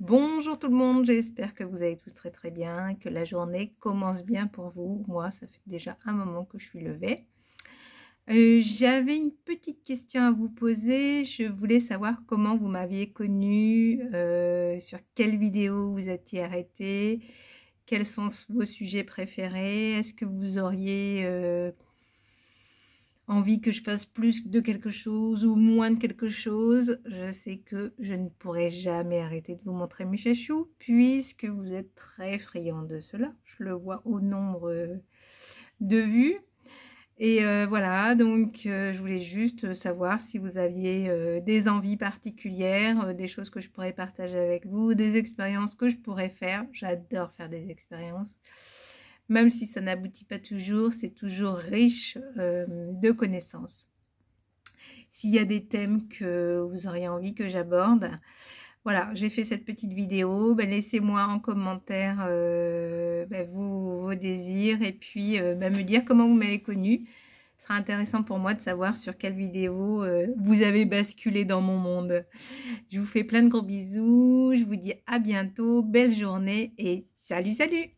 Bonjour tout le monde, j'espère que vous allez tous très très bien, que la journée commence bien pour vous. Moi, ça fait déjà un moment que je suis levée. Euh, j'avais une petite question à vous poser. Je voulais savoir comment vous m'aviez connue, euh, sur quelle vidéo vous étiez arrêtée, quels sont vos sujets préférés, est-ce que vous auriez... Euh, envie que je fasse plus de quelque chose ou moins de quelque chose, je sais que je ne pourrai jamais arrêter de vous montrer mes chachous puisque vous êtes très friand de cela. Je le vois au nombre de vues. Et euh, voilà, donc euh, je voulais juste savoir si vous aviez euh, des envies particulières, des choses que je pourrais partager avec vous, des expériences que je pourrais faire. J'adore faire des expériences. Même si ça n'aboutit pas toujours, c'est toujours riche euh, de connaissances. S'il y a des thèmes que vous auriez envie que j'aborde, voilà, j'ai fait cette petite vidéo. Ben, laissez-moi en commentaire euh, ben, vos, désirs et puis euh, ben, me dire comment vous m'avez connu. Ce sera intéressant pour moi de savoir sur quelle vidéo vous avez basculé dans mon monde. Je vous fais plein de gros bisous. Je vous dis à bientôt. Belle journée et salut, salut